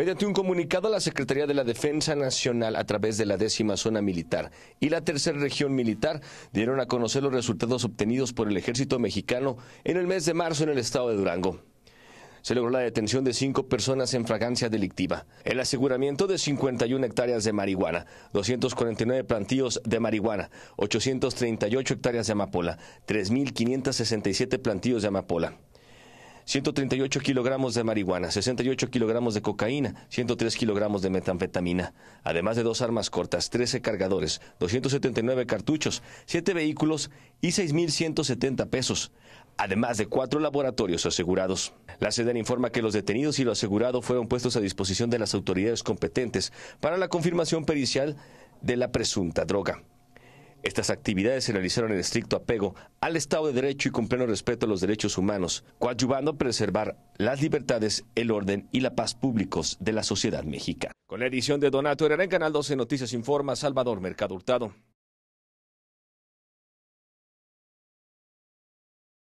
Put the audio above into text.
Mediante un comunicado, la Secretaría de la Defensa Nacional, a través de la décima zona militar y la tercera región militar, dieron a conocer los resultados obtenidos por el ejército mexicano en el mes de marzo en el estado de Durango se logró la detención de cinco personas en fragancia delictiva, el aseguramiento de 51 hectáreas de marihuana, 249 plantíos de marihuana, 838 hectáreas de amapola, 3.567 plantíos de amapola. 138 kilogramos de marihuana, 68 kilogramos de cocaína, 103 kilogramos de metanfetamina, además de dos armas cortas, 13 cargadores, 279 cartuchos, 7 vehículos y 6.170 pesos, además de cuatro laboratorios asegurados. La sede informa que los detenidos y lo asegurado fueron puestos a disposición de las autoridades competentes para la confirmación pericial de la presunta droga. Estas actividades se realizaron en estricto apego al Estado de Derecho y con pleno respeto a los derechos humanos, coadyuvando a preservar las libertades, el orden y la paz públicos de la sociedad mexicana. Con la edición de Donato Herrera en Canal 12 Noticias Informa, Salvador Mercado Hurtado.